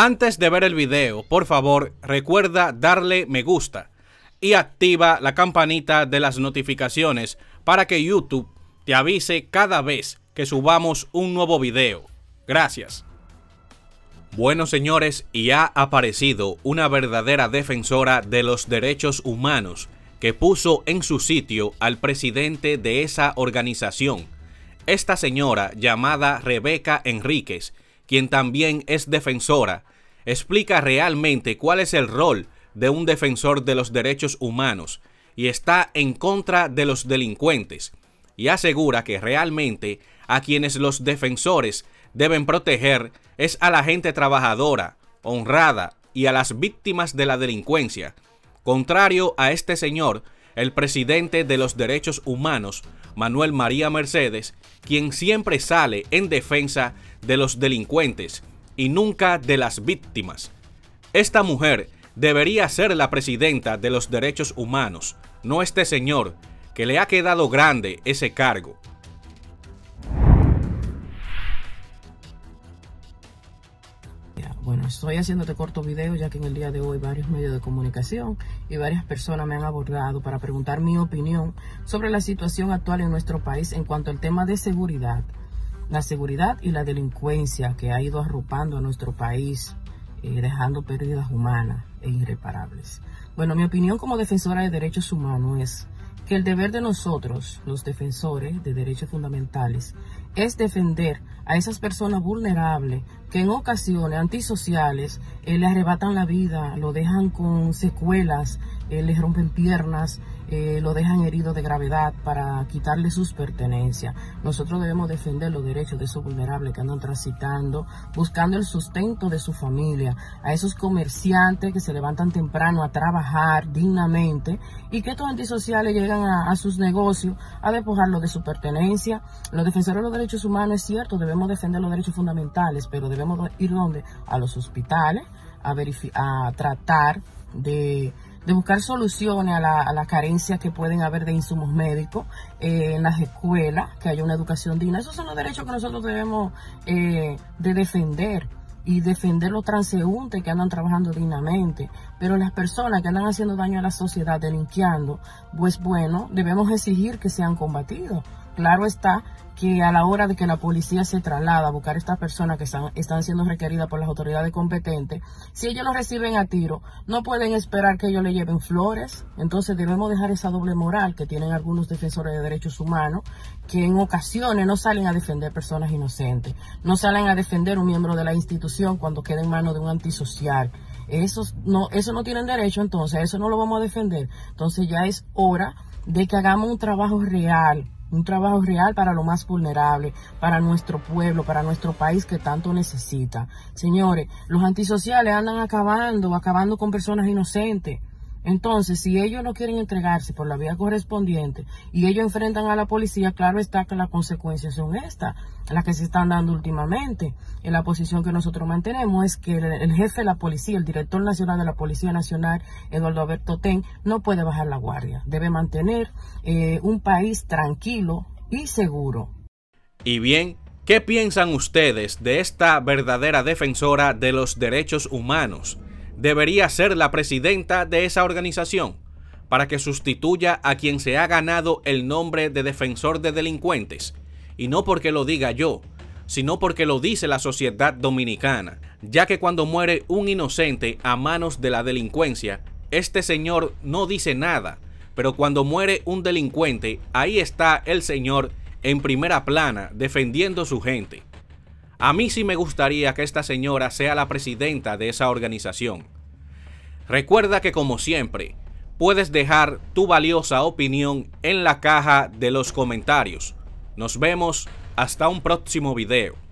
Antes de ver el video, por favor, recuerda darle me gusta y activa la campanita de las notificaciones para que YouTube te avise cada vez que subamos un nuevo video. Gracias. Bueno señores, y ha aparecido una verdadera defensora de los derechos humanos que puso en su sitio al presidente de esa organización. Esta señora llamada Rebeca Enríquez, quien también es defensora, explica realmente cuál es el rol de un defensor de los derechos humanos y está en contra de los delincuentes y asegura que realmente a quienes los defensores deben proteger es a la gente trabajadora, honrada y a las víctimas de la delincuencia. Contrario a este señor, el presidente de los derechos humanos, Manuel María Mercedes, quien siempre sale en defensa de los delincuentes y nunca de las víctimas. Esta mujer debería ser la presidenta de los derechos humanos, no este señor, que le ha quedado grande ese cargo. Bueno, estoy haciéndote corto video ya que en el día de hoy varios medios de comunicación y varias personas me han abordado para preguntar mi opinión sobre la situación actual en nuestro país en cuanto al tema de seguridad, la seguridad y la delincuencia que ha ido arrupando a nuestro país, eh, dejando pérdidas humanas e irreparables. Bueno, mi opinión como defensora de derechos humanos es que el deber de nosotros, los defensores de derechos fundamentales, es defender a esas personas vulnerables que en ocasiones antisociales eh, le arrebatan la vida, lo dejan con secuelas, eh, les rompen piernas, eh, lo dejan herido de gravedad para quitarle sus pertenencias. Nosotros debemos defender los derechos de esos vulnerables que andan transitando, buscando el sustento de su familia, a esos comerciantes que se levantan temprano a trabajar dignamente y que estos antisociales llegan a, sus negocios a despojarlo de su pertenencia. Los defensores de los derechos humanos, es cierto, debemos defender los derechos fundamentales, pero debemos ir donde? A los hospitales, a, a tratar de de buscar soluciones a las carencias que pueden haber de insumos médicos eh, en las escuelas, que haya una educación digna. Esos son los derechos que nosotros debemos eh, de defender y defender los transeúntes que andan trabajando dignamente. Pero las personas que andan haciendo daño a la sociedad, delinqueando, pues bueno, debemos exigir que sean combatidos. Claro está que a la hora de que la policía se traslada a buscar a estas personas que están, siendo requeridas por las autoridades competentes, si ellos no reciben a tiro, no pueden esperar que ellos le lleven flores. Entonces debemos dejar esa doble moral que tienen algunos defensores de derechos humanos, que en ocasiones no salen a defender personas inocentes, no salen a defender un miembro de la institución cuando queda en manos de un antisocial. Eso no, eso no tienen derecho, entonces eso no lo vamos a defender. Entonces ya es hora de que hagamos un trabajo real un trabajo real para lo más vulnerable, para nuestro pueblo, para nuestro país que tanto necesita. Señores, los antisociales andan acabando, acabando con personas inocentes. Entonces, si ellos no quieren entregarse por la vía correspondiente y ellos enfrentan a la policía, claro está que las consecuencias son estas, las que se están dando últimamente. En la posición que nosotros mantenemos es que el, jefe de la policía, el director nacional de la Policía Nacional, Eduardo Alberto Ten, no puede bajar la guardia. Debe mantener eh, un país tranquilo y seguro. Y bien, ¿qué piensan ustedes de esta verdadera defensora de los derechos humanos? debería ser la presidenta de esa organización para que sustituya a quien se ha ganado el nombre de defensor de delincuentes. Y no porque lo diga yo, sino porque lo dice la sociedad dominicana, ya que cuando muere un inocente a manos de la delincuencia, este señor no dice nada, pero cuando muere un delincuente, ahí está el señor en primera plana defendiendo su gente. A mí sí me gustaría que esta señora sea la presidenta de esa organización. Recuerda que como siempre, puedes dejar tu valiosa opinión en la caja de los comentarios. Nos vemos hasta un próximo video.